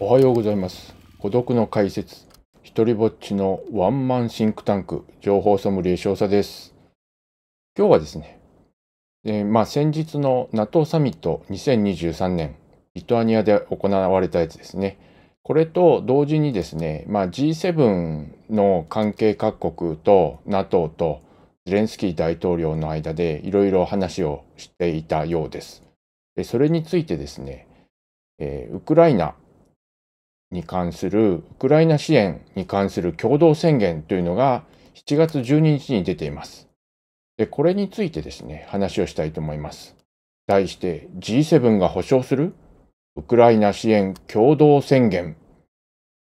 おはようございます孤独の解説ひとりぼっちのワンマンシンクタンク情報ソムリエ少佐です今日はですね、えー、まあ、先日の NATO サミット2023年リトアニアで行われたやつですねこれと同時にですね、まあ、G7 の関係各国と NATO とゼレンスキー大統領の間でいろいろ話をしていたようです。それについてですね、えー、ウクライナに関する、ウクライナ支援に関する共同宣言というのが7月12日に出ています。で、これについてですね、話をしたいと思います。題して G7 が保障するウクライナ支援共同宣言、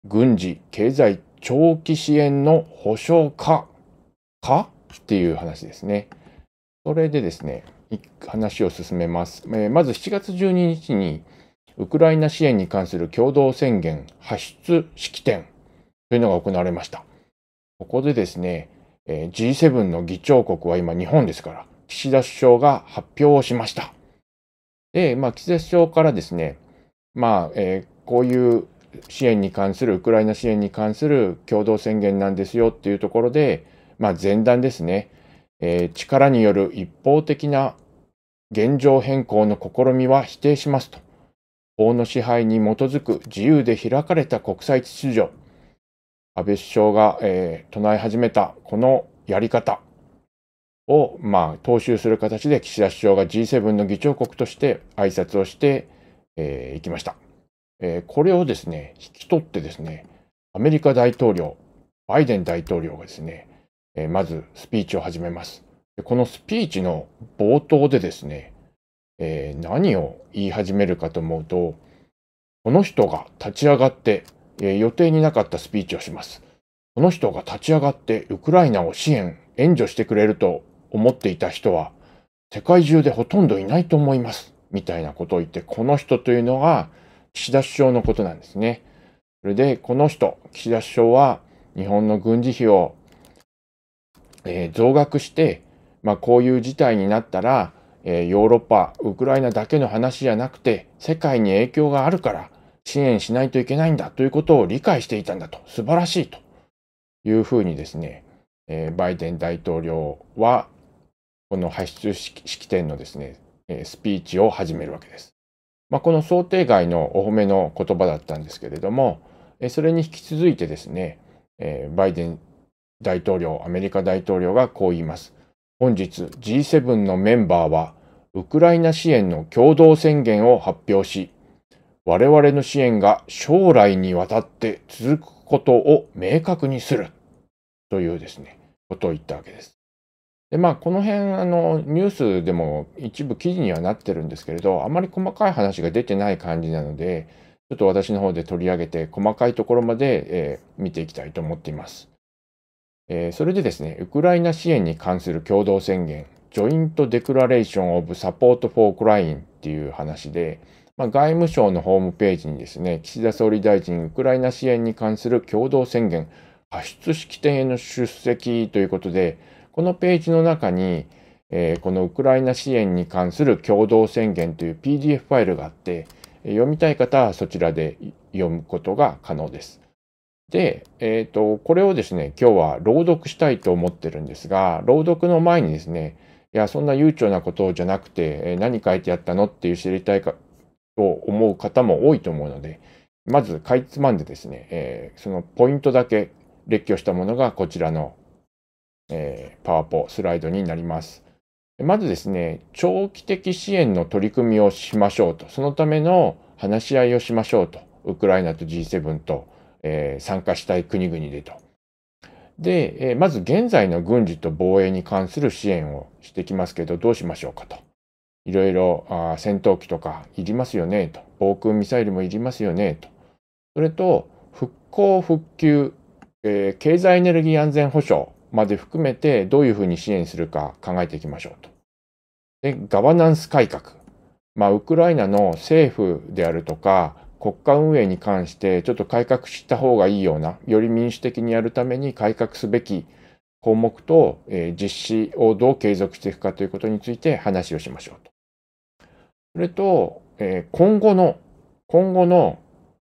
軍事、経済、長期支援の保障化かっていう話ですね。それでですね、話を進めます。まず7月12日にウクライナ支援に関する共同宣言発出式典というのが行われました。ここでですね、G7 の議長国は今日本ですから、岸田首相が発表をしました。で、まあ、岸田首相からですね、まあ、えー、こういう支援に関する、ウクライナ支援に関する共同宣言なんですよっていうところで、まあ、前段ですね、えー、力による一方的な現状変更の試みは否定しますと。法の支配に基づく自由で開かれた国際秩序、安倍首相が、えー、唱え始めたこのやり方を、まあ、踏襲する形で岸田首相が G7 の議長国として挨拶をしてい、えー、きました、えー、これをですね、引き取ってですね、アメリカ大統領、バイデン大統領がですね、えまずスピーチを始めます。このスピーチの冒頭でですね、えー、何を言い始めるかと思うと、この人が立ち上がって、えー、予定になかったスピーチをします。この人が立ち上がってウクライナを支援、援助してくれると思っていた人は、世界中でほとんどいないと思います。みたいなことを言って、この人というのが岸田首相のことなんですね。それで、この人、岸田首相は日本の軍事費を、えー、増額して、まあ、こういう事態になったら、えヨーロッパ、ウクライナだけの話じゃなくて、世界に影響があるから支援しないといけないんだということを理解していたんだと、素晴らしいというふうにですね、えバイデン大統領は、この発出式典のですね、えスピーチを始めるわけです。まあ、この想定外のお褒めの言葉だったんですけれども、えそれに引き続いてですね、えバイデン大統領、アメリカ大統領がこう言います。本日 G7 のメンバーはウクライナ支援の共同宣言を発表し、我々の支援が将来にわたって続くことを明確にするというですね、ことを言ったわけです。で、まあ、この辺、あの、ニュースでも一部記事にはなってるんですけれど、あまり細かい話が出てない感じなので、ちょっと私の方で取り上げて、細かいところまで、えー、見ていきたいと思っています。えー、それでですね、ウクライナ支援に関する共同宣言、ジョイント・デクラレーション・オブ・サポート・フォー・クラインっていう話で、まあ、外務省のホームページにですね、岸田総理大臣、ウクライナ支援に関する共同宣言、発出式典への出席ということで、このページの中に、えー、このウクライナ支援に関する共同宣言という PDF ファイルがあって、読みたい方はそちらで読むことが可能です。で、えっ、ー、と、これをですね、今日は朗読したいと思ってるんですが、朗読の前にですね、いや、そんな悠長なことじゃなくて、え何書いてあったのっていう知りたいかと思う方も多いと思うので、まずかいつまんでですね、えー、そのポイントだけ列挙したものがこちらの、えー、パワポスライドになります。まずですね、長期的支援の取り組みをしましょうと、そのための話し合いをしましょうと、ウクライナと G7 と、えー、参加したい国々でと。で、えー、まず現在の軍事と防衛に関する支援をしてきますけど、どうしましょうかと。いろいろあ戦闘機とかいりますよねと。防空ミサイルもいりますよねと。それと、復興・復旧、えー、経済エネルギー安全保障まで含めてどういうふうに支援するか考えていきましょうと。で、ガバナンス改革。まあ、ウクライナの政府であるとか、国家運営に関してちょっと改革した方がいいような、より民主的にやるために改革すべき項目と、えー、実施をどう継続していくかということについて話をしましょうと。それと、えー、今後の、今後の、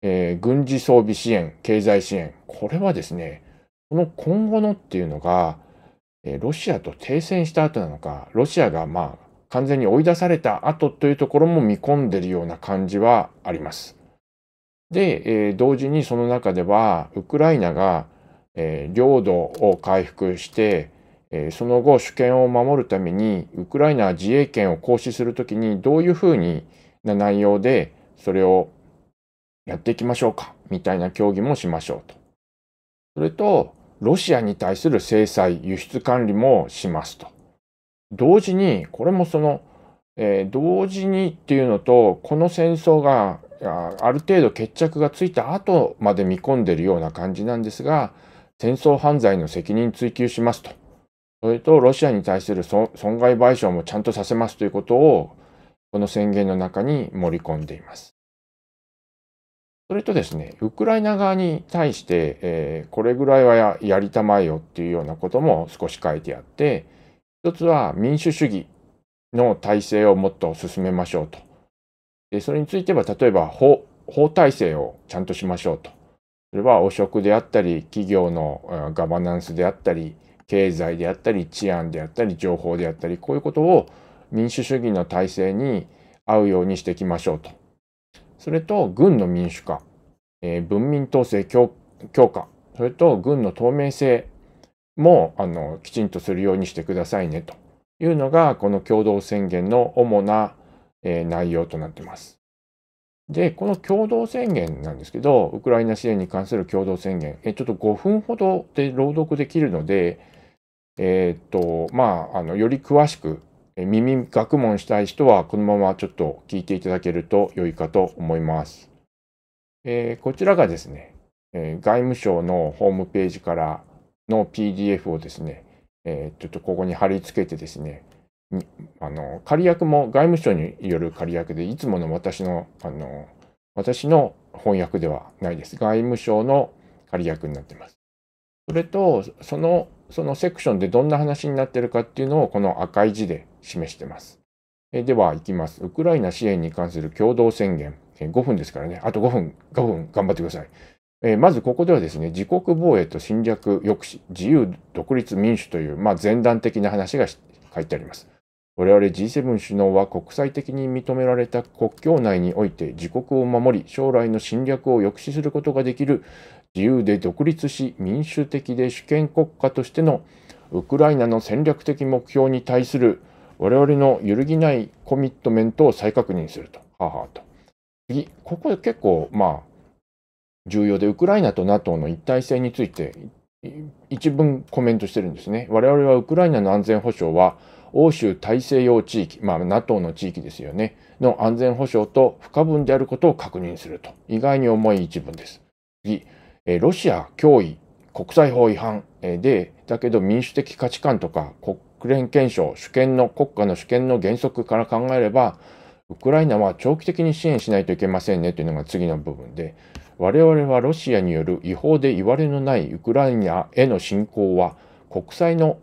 えー、軍事装備支援、経済支援、これはですね、この今後のっていうのが、えロシアと停戦した後なのか、ロシアがまあ完全に追い出された後というところも見込んでるような感じはあります。で、えー、同時にその中ではウクライナが、えー、領土を回復して、えー、その後主権を守るためにウクライナは自衛権を行使するときにどういうふうにな内容でそれをやっていきましょうかみたいな協議もしましょうと。それとロシアに対する制裁輸出管理もしますと。同時にこれもその、えー、同時にっていうのとこの戦争がある程度決着がついた後まで見込んでるような感じなんですが、戦争犯罪の責任追及しますと。それと、ロシアに対する損害賠償もちゃんとさせますということを、この宣言の中に盛り込んでいます。それとですね、ウクライナ側に対して、えー、これぐらいはやりたまえよっていうようなことも少し書いてあって、一つは民主主義の体制をもっと進めましょうと。で、それについては、例えば法、法体制をちゃんとしましょうと。それは汚職であったり、企業のガバナンスであったり、経済であったり、治安であったり、情報であったり、こういうことを民主主義の体制に合うようにしていきましょうと。それと、軍の民主化、えー、文民統制強化、それと軍の透明性もあのきちんとするようにしてくださいねというのが、この共同宣言の主なえ内容となってます。で、この共同宣言なんですけど、ウクライナ支援に関する共同宣言、えちょっと5分ほどで朗読できるので、えー、っと、まあ、あの、より詳しく、耳学問したい人は、このままちょっと聞いていただけると良いかと思います。えー、こちらがですね、えー、外務省のホームページからの PDF をですね、えー、ちょっとここに貼り付けてですね、あの、仮役も外務省による仮役で、いつもの私の、あの、私の翻訳ではないです。外務省の仮役になってます。それと、その、そのセクションでどんな話になってるかっていうのをこの赤い字で示してます。えでは、いきます。ウクライナ支援に関する共同宣言。え5分ですからね。あと5分、5分頑張ってください。えまずここではですね、自国防衛と侵略抑止、自由、独立、民主という、まあ、前段的な話が書いてあります。我々 G7 首脳は国際的に認められた国境内において自国を守り、将来の侵略を抑止することができる自由で独立し、民主的で主権国家としてのウクライナの戦略的目標に対する我々の揺るぎないコミットメントを再確認すると。ははと。次、ここ結構、まあ、重要で、ウクライナと NATO の一体性について一文コメントしてるんですね。我々はウクライナの安全保障は、欧州大西洋地域、まあ、NATO の地域ですよね、の安全保障と不可分であることを確認すると、意外に重い一文です。次、えロシア脅威、国際法違反、えで、だけど民主的価値観とか国連憲章、主権の、国家の主権の原則から考えれば、ウクライナは長期的に支援しないといけませんねというのが次の部分で、我々はロシアによる違法でいわれのないウクライナへの侵攻は国際の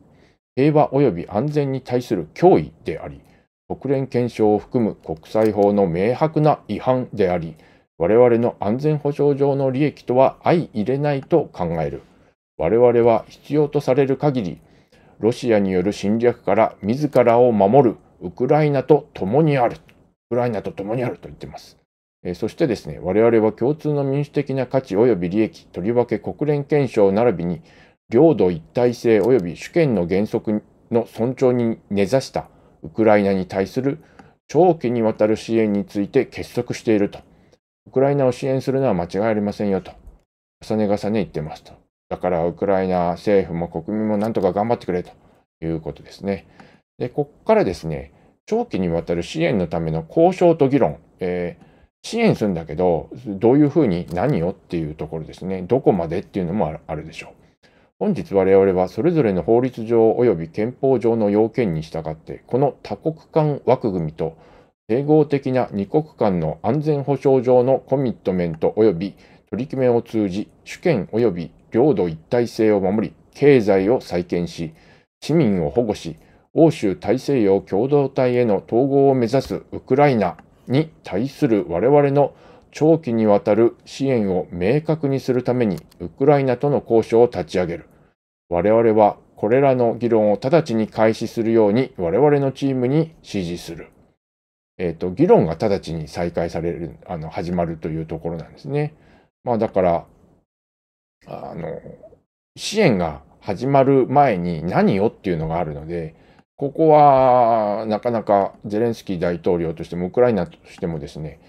平和及び安全に対する脅威であり、国連憲章を含む国際法の明白な違反であり、我々の安全保障上の利益とは相入れないと考える。我々は必要とされる限り、ロシアによる侵略から自らを守るウクライナと共にある。ウクライナと共にあると言っています。えそしてですね、我々は共通の民主的な価値及び利益、とりわけ国連憲章並びに領土一体性及び主権の原則の尊重に根ざしたウクライナに対する長期にわたる支援について結束していると。ウクライナを支援するのは間違いありませんよと。重ね重ね言ってますと。だからウクライナ政府も国民もなんとか頑張ってくれということですね。で、ここからですね、長期にわたる支援のための交渉と議論、えー、支援するんだけど、どういうふうに何をっていうところですね、どこまでっていうのもあるでしょう。本日我々はそれぞれの法律上及び憲法上の要件に従って、この多国間枠組みと整合的な二国間の安全保障上のコミットメント及び取り決めを通じ、主権及び領土一体性を守り、経済を再建し、市民を保護し、欧州大西洋共同体への統合を目指すウクライナに対する我々の長期にわたる支援を明確にするためにウクライナとの交渉を立ち上げる。我々はこれらの議論を直ちに開始するように我々のチームに指示する。えっ、ー、と、議論が直ちに再開される、あの、始まるというところなんですね。まあだから、あの、支援が始まる前に何をっていうのがあるので、ここはなかなかゼレンスキー大統領としてもウクライナとしてもですね、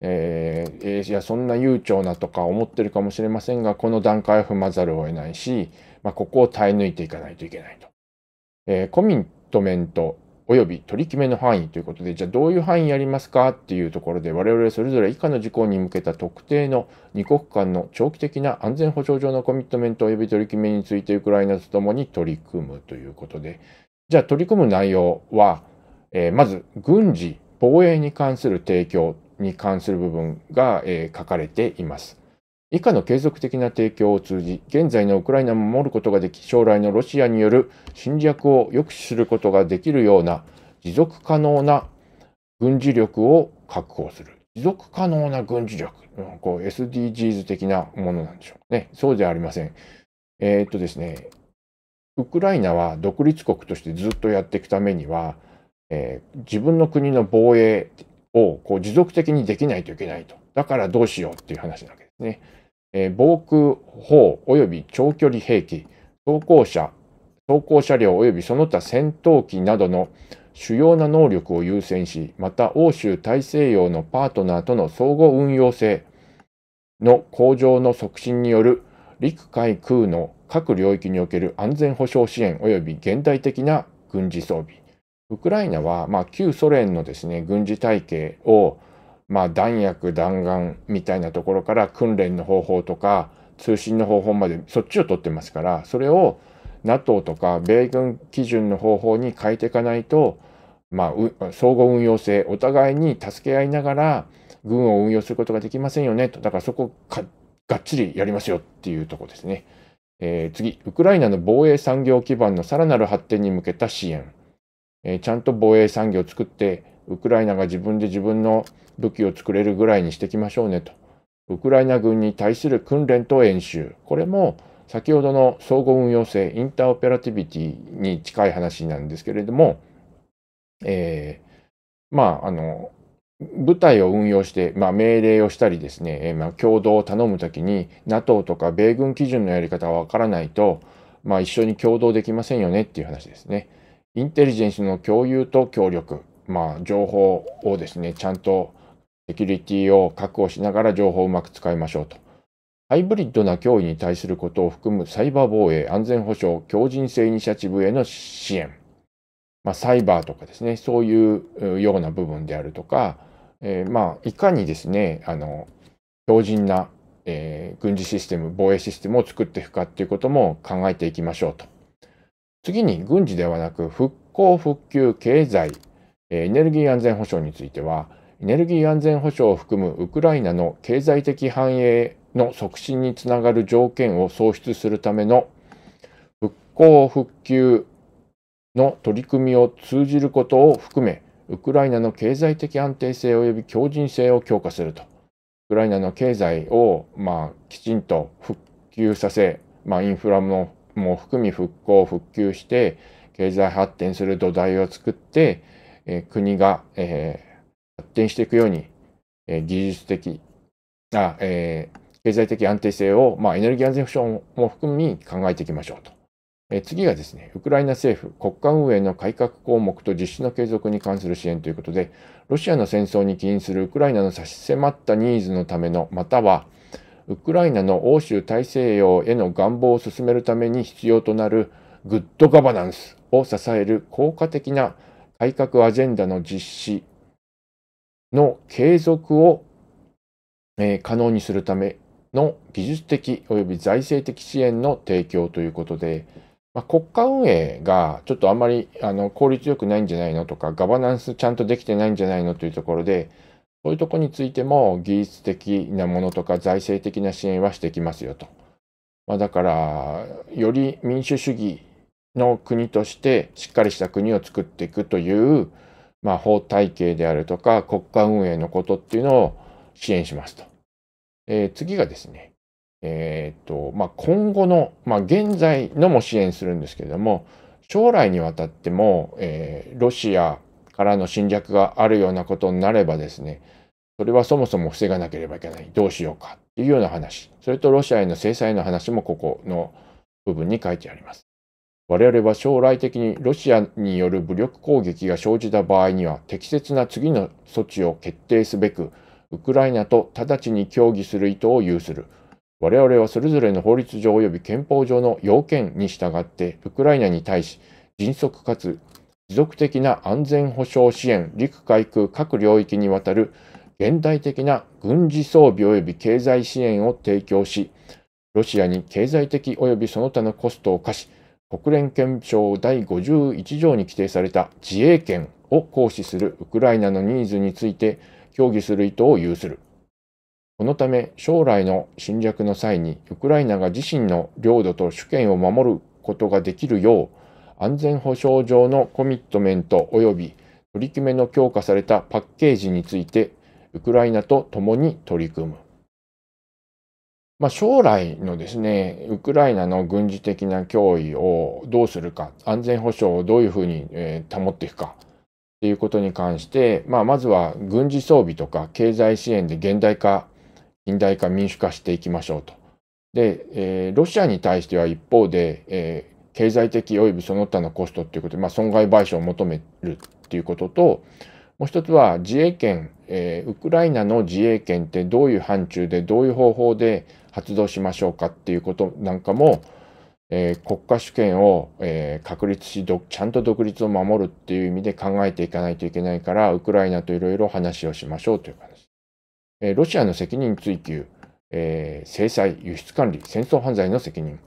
えー、いやそんな悠長なとか思ってるかもしれませんがこの段階を踏まざるを得ないし、まあ、ここを耐え抜いていかないといけないと。えー、コミットメント及び取り決めの範囲ということでじゃあどういう範囲やりますかっていうところで我々それぞれ以下の事項に向けた特定の2国間の長期的な安全保障上のコミットメント及び取り決めについてウクライナとともに取り組むということでじゃあ取り組む内容は、えー、まず軍事防衛に関する提供に関する部分が、え書かれています。以下の継続的な提供を通じ、現在のウクライナを守ることができ、将来のロシアによる侵略を抑止することができるような持続可能な軍事力を確保する。持続可能な軍事力。こう SDGs 的なものなんでしょうね。そうではありません。えー、っとですね、ウクライナは独立国としてずっとやっていくためには、えー、自分の国の防衛をこう持続的にできないといけないと。だからどうしようっていう話なわけですね。えー、防空砲及び長距離兵器、装甲車、装甲車両及びその他戦闘機などの主要な能力を優先し、また欧州大西洋のパートナーとの相互運用性の向上の促進による陸海空の各領域における安全保障支援及び現代的な軍事装備、ウクライナは、まあ、旧ソ連のですね、軍事体系を、まあ、弾薬、弾丸みたいなところから訓練の方法とか通信の方法までそっちを取ってますから、それを NATO とか米軍基準の方法に変えていかないと、まあ、相互運用性、お互いに助け合いながら軍を運用することができませんよねと、だからそこがっちりやりますよっていうとこですね。えー、次、ウクライナの防衛産業基盤のさらなる発展に向けた支援。えちゃんと防衛産業を作って、ウクライナが自分で自分の武器を作れるぐらいにしていきましょうねと。ウクライナ軍に対する訓練と演習、これも先ほどの総合運用性、インターオペラティビティに近い話なんですけれども、えー、まあ、あの、部隊を運用して、まあ、命令をしたりですね、えまあ、共同を頼むときに NATO とか米軍基準のやり方はわからないと、まあ、一緒に共同できませんよねっていう話ですね。インテリジェンスの共有と協力、まあ、情報をですね、ちゃんとセキュリティを確保しながら情報をうまく使いましょうと。ハイブリッドな脅威に対することを含むサイバー防衛、安全保障、強靭性イニシアチブへの支援。まあ、サイバーとかですね、そういうような部分であるとか、えー、まあ、いかにですね、あの、強靭な、えー、軍事システム、防衛システムを作っていくかっていうことも考えていきましょうと。次に軍事ではなく復興、復旧、経済、エネルギー安全保障については、エネルギー安全保障を含むウクライナの経済的繁栄の促進につながる条件を創出するための復興・復旧の取り組みを通じることを含め、ウクライナの経済的安定性及び強靭性を強化すると。ウクライナの経済を、まあ、きちんと復旧させ、まあ、インフラもも含み復興、復旧して、経済発展する土台を作って、え国が、え発展していくように、え技術的、あえ経済的安定性を、まあ、エネルギー安全保障も含み考えていきましょうと。え次がですね、ウクライナ政府、国家運営の改革項目と実施の継続に関する支援ということで、ロシアの戦争に起因するウクライナの差し迫ったニーズのための、またはウクライナの欧州大西洋への願望を進めるために必要となるグッドガバナンスを支える効果的な改革アジェンダの実施の継続を、え可能にするための技術的及び財政的支援の提供ということで、まあ、国家運営がちょっとあんまりあの効率よくないんじゃないのとかガバナンスちゃんとできてないんじゃないのというところでそういうとこについても技術的なものとか財政的な支援はしてきますよと。まあ、だから、より民主主義の国としてしっかりした国を作っていくという、まあ、法体系であるとか国家運営のことっていうのを支援しますと。えー、次がですね、えー、っとまあ、今後の、まあ、現在のも支援するんですけれども将来にわたっても、えー、ロシアからの侵略があるようなことになればですね、それはそもそも防がなければいけない。どうしようかっていうような話。それとロシアへの制裁の話もここの部分に書いてあります。我々は将来的にロシアによる武力攻撃が生じた場合には適切な次の措置を決定すべく、ウクライナと直ちに協議する意図を有する。我々はそれぞれの法律上及び憲法上の要件に従って、ウクライナに対し、迅速かつ持続的な安全保障支援、陸海空各領域にわたる現代的な軍事装備及び経済支援を提供し、ロシアに経済的及びその他のコストを課し、国連憲章第51条に規定された自衛権を行使するウクライナのニーズについて協議する意図を有する。このため将来の侵略の際にウクライナが自身の領土と主権を守ることができるよう安全保障上のコミットメント及び取り決めの強化されたパッケージについて、ウクライナと共に取り組む。まあ、将来のですね、ウクライナの軍事的な脅威をどうするか、安全保障をどういうふうに、えー、保っていくかっていうことに関して、まあ、まずは軍事装備とか経済支援で現代化、近代化、民主化していきましょうと。で、えー、ロシアに対しては一方で、え経済的及びその他のコストっていうことで、まあ、損害賠償を求めるっていうことと、もう一つは自衛権、えー、ウクライナの自衛権ってどういう範疇でどういう方法で発動しましょうかっていうことなんかも、えー、国家主権を、えー、確立しちゃんと独立を守るっていう意味で考えていかないといけないからウクライナといろいろ話をしましょうという話、えー、ロシアの責任追及、えー、制裁輸出管理戦争犯罪の責任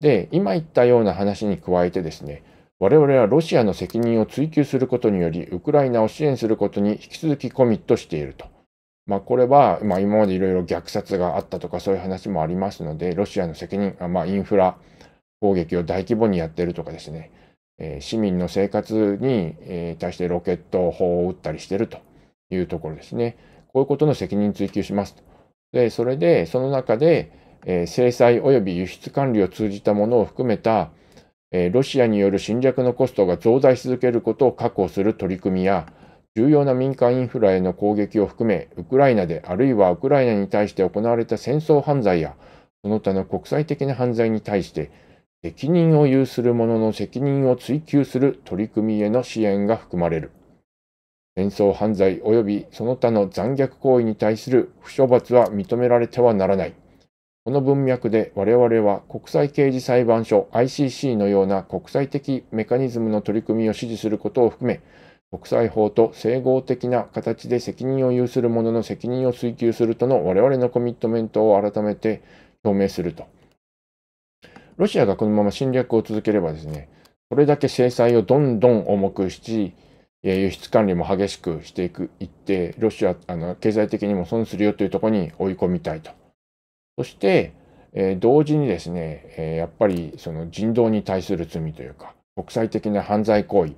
で、今言ったような話に加えてですね、我々はロシアの責任を追及することにより、ウクライナを支援することに引き続きコミットしていると。まあ、これは、まあ、今までいろいろ虐殺があったとかそういう話もありますので、ロシアの責任、まあ、インフラ攻撃を大規模にやっているとかですね、えー、市民の生活に、え対してロケット砲を撃ったりしているというところですね。こういうことの責任追及しますと。で、それで、その中で、えー、制裁及び輸出管理を通じたものを含めた、えー、ロシアによる侵略のコストが増大し続けることを確保する取り組みや、重要な民間インフラへの攻撃を含め、ウクライナであるいはウクライナに対して行われた戦争犯罪や、その他の国際的な犯罪に対して、責任を有する者の責任を追及する取り組みへの支援が含まれる。戦争犯罪及びその他の残虐行為に対する不処罰は認められてはならない。この文脈で我々は国際刑事裁判所 ICC のような国際的メカニズムの取り組みを支持することを含め、国際法と整合的な形で責任を有する者の責任を追及するとの我々のコミットメントを改めて表明すると。ロシアがこのまま侵略を続ければですね、それだけ制裁をどんどん重くし、輸出管理も激しくしていく、いって、ロシア、あの経済的にも損するよというところに追い込みたいと。そして、えー、同時にですね、えー、やっぱりその人道に対する罪というか、国際的な犯罪行為、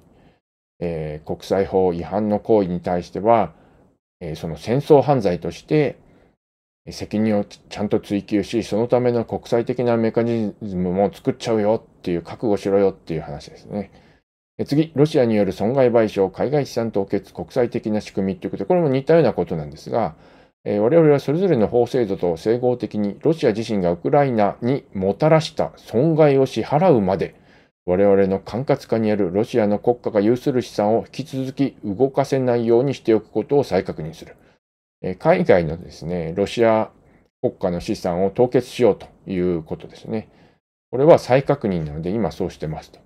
えー、国際法違反の行為に対しては、えその戦争犯罪として責任をちゃんと追及し、そのための国際的なメカニズムも作っちゃうよっていう覚悟しろよっていう話ですね。次、ロシアによる損害賠償、海外資産凍結、国際的な仕組みということで、これも似たようなことなんですが、我々はそれぞれの法制度と整合的にロシア自身がウクライナにもたらした損害を支払うまで我々の管轄下にあるロシアの国家が有する資産を引き続き動かせないようにしておくことを再確認する。海外のですね、ロシア国家の資産を凍結しようということですね。これは再確認なので今そうしてますと。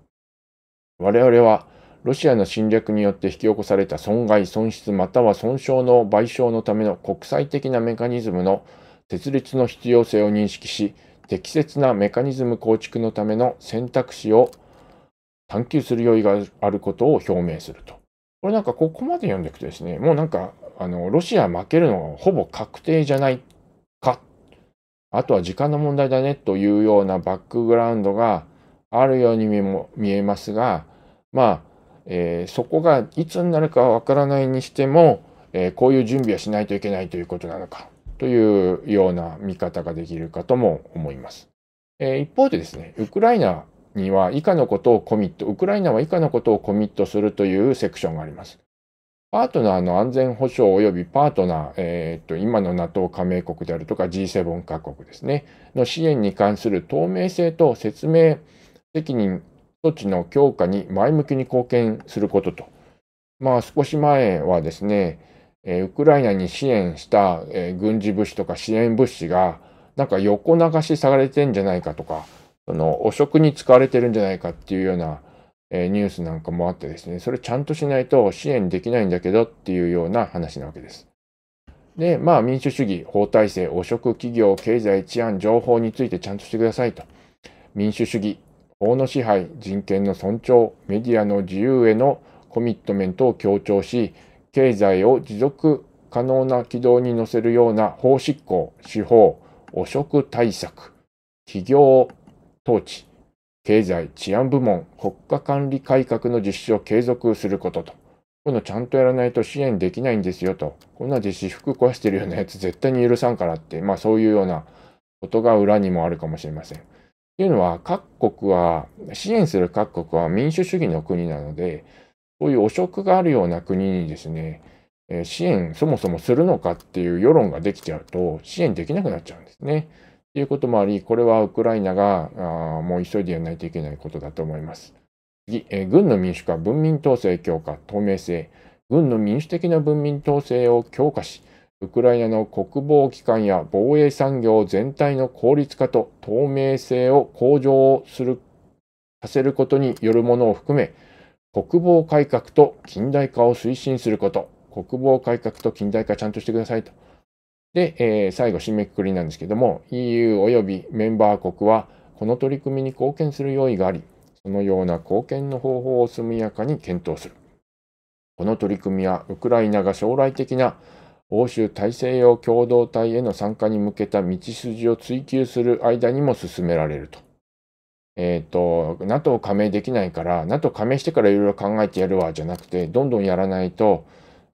我々はロシアの侵略によって引き起こされた損害、損失または損傷の賠償のための国際的なメカニズムの設立の必要性を認識し、適切なメカニズム構築のための選択肢を探求する用意があることを表明すると。これなんかここまで読んでいくとですね、もうなんかあのロシア負けるのがほぼ確定じゃないか、あとは時間の問題だねというようなバックグラウンドがあるように見えますが、まあえー、そこがいつになるかはわからないにしても、えー、こういう準備はしないといけないということなのかというような見方ができるかとも思います。えー、一方でですね、ウクライナには以下のことをコミット、ウクライナは以下のことをコミットするというセクションがあります。パートナーの安全保障及びパートナー、えー、と今の NATO 加盟国であるとか G7 各国ですね、の支援に関する透明性と説明責任措置の強化に前向きに貢献することと、まあ、少し前はですね、えウクライナに支援した、え軍事物資とか支援物資が、なんか横流しされてんじゃないかとか、その汚職に使われてるんじゃないかっていうような、えニュースなんかもあってですね、それちゃんとしないと支援できないんだけどっていうような話なわけです。で、まあ民主主義、法体制、汚職、企業、経済、治安、情報についてちゃんとしてくださいと。民主主義、法の支配、人権の尊重、メディアの自由へのコミットメントを強調し、経済を持続可能な軌道に乗せるような法執行、司法、汚職対策、企業統治、経済治安部門、国家管理改革の実施を継続することと。こういうのちゃんとやらないと支援できないんですよと。こんな自私服壊してるようなやつ絶対に許さんからって、まあそういうようなことが裏にもあるかもしれません。というのは、各国は、支援する各国は民主主義の国なので、こういう汚職があるような国にですね、え支援そもそもするのかっていう世論ができちゃうと、支援できなくなっちゃうんですね。ということもあり、これはウクライナがあもう急いでやらないといけないことだと思います。次、え軍の民主化、文民統制強化、透明性。軍の民主的な文民統制を強化し、ウクライナの国防機関や防衛産業全体の効率化と透明性を向上するさせることによるものを含め、国防改革と近代化を推進すること、国防改革と近代化ちゃんとしてくださいと。で、えー、最後、締めくくりなんですけども、EU 及びメンバー国は、この取り組みに貢献する用意があり、そのような貢献の方法を速やかに検討する。この取り組みは、ウクライナが将来的な欧州大西洋共同体への参加に向けた道筋を追求する間にも進められると。えっ、ー、と、NATO 加盟できないから、NATO 加盟してからいろいろ考えてやるわ、じゃなくて、どんどんやらないと、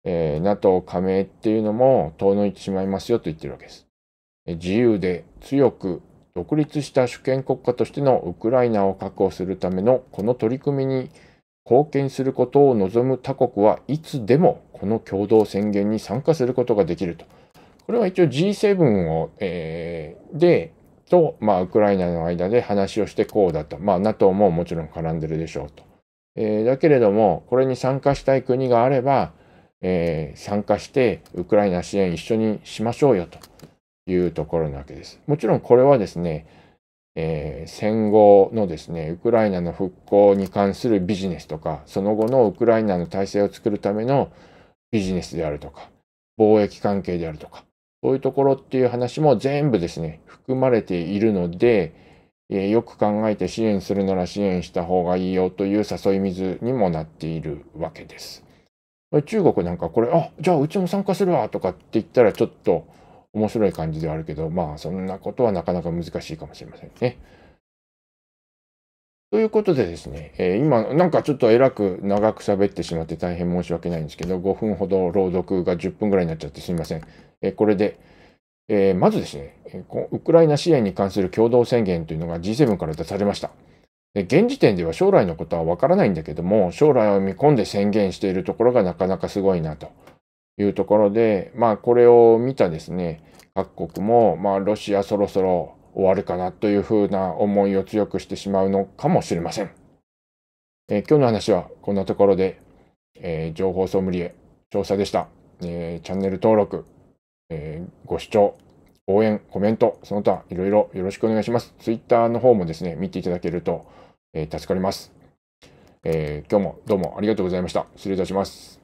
えー、NATO 加盟っていうのも遠のいてしまいますよと言ってるわけです。自由で強く独立した主権国家としてのウクライナを確保するためのこの取り組みに貢献することを望む他国はいつでもこの共同宣言に参加することができると。これは一応 G7 を、えー、でと、まあ、ウクライナの間で話をしてこうだと。まあ、NATO ももちろん絡んでるでしょうと。えー、だけれども、これに参加したい国があれば、えー、参加してウクライナ支援一緒にしましょうよというところなわけです。もちろんこれはですね、えー、戦後のですねウクライナの復興に関するビジネスとかその後のウクライナの体制を作るためのビジネスであるとか貿易関係であるとかそういうところっていう話も全部ですね含まれているので、えー、よく考えて支援するなら支援した方がいいよという誘い水にもなっているわけです。中国なんかこれあじゃあうちも参加するわとかって言ったらちょっと面白い感じではあるけど、まあそんなことはなかなか難しいかもしれませんね。ということでですね、えー、今なんかちょっと偉く長く喋ってしまって大変申し訳ないんですけど、5分ほど朗読が10分ぐらいになっちゃってすみません。えー、これで、えー、まずですね、ウクライナ支援に関する共同宣言というのが G7 から出されました。で現時点では将来のことはわからないんだけども、将来を見込んで宣言しているところがなかなかすごいなと。いうところで、まあ、これを見たですね、各国も、まあ、ロシアそろそろ終わるかなというふうな思いを強くしてしまうのかもしれません。えー、今日の話はこんなところで、えー、情報ソムリエ調査でした。えー、チャンネル登録、えご視聴、応援、コメント、その他いろいろよろしくお願いします。Twitter の方もですね、見ていただけると、え助かります。え今日もどうもありがとうございました。失礼いたします。